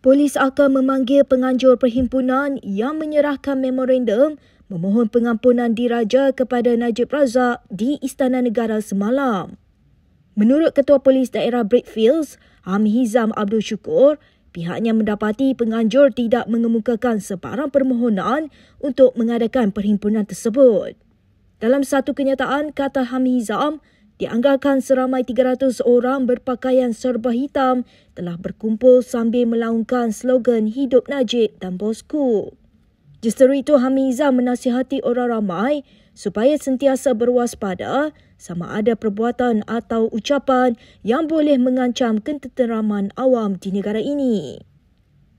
polis akan memanggil penganjur perhimpunan yang menyerahkan memorandum memohon pengampunan diraja kepada Najib Razak di Istana Negara semalam. Menurut Ketua Polis Daerah Brickfields, Amhizam Abdul Syukur, pihaknya mendapati penganjur tidak mengemukakan sebarang permohonan untuk mengadakan perhimpunan tersebut. Dalam satu kenyataan, kata Hamizam, Dianggarkan seramai 300 orang berpakaian serba hitam telah berkumpul sambil melaungkan slogan Hidup Najib dan Bosku. Justeru itu Hamiza menasihati orang ramai supaya sentiasa berwaspada sama ada perbuatan atau ucapan yang boleh mengancam ketenteraman awam di negara ini.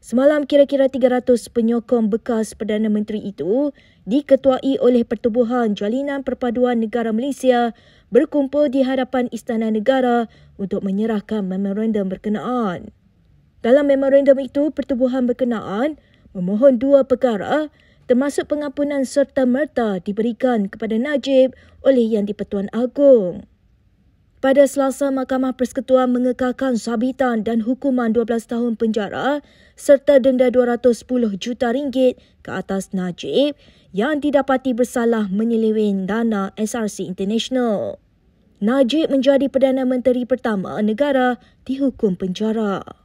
Semalam kira-kira 300 penyokong bekas Perdana Menteri itu diketuai oleh Pertubuhan Jalinan Perpaduan Negara Malaysia berkumpul di hadapan Istana Negara untuk menyerahkan memorandum berkenaan. Dalam memorandum itu, Pertubuhan berkenaan memohon dua perkara termasuk pengampunan serta merta diberikan kepada Najib oleh Yang di-Pertuan Agong. Pada Selasa, Mahkamah Persekutuan mengekalkan sabitan dan hukuman 12 tahun penjara serta denda 210 juta ringgit ke atas Najib yang didapati bersalah menyelewin dana SRC International. Najib menjadi Perdana Menteri pertama negara dihukum penjara.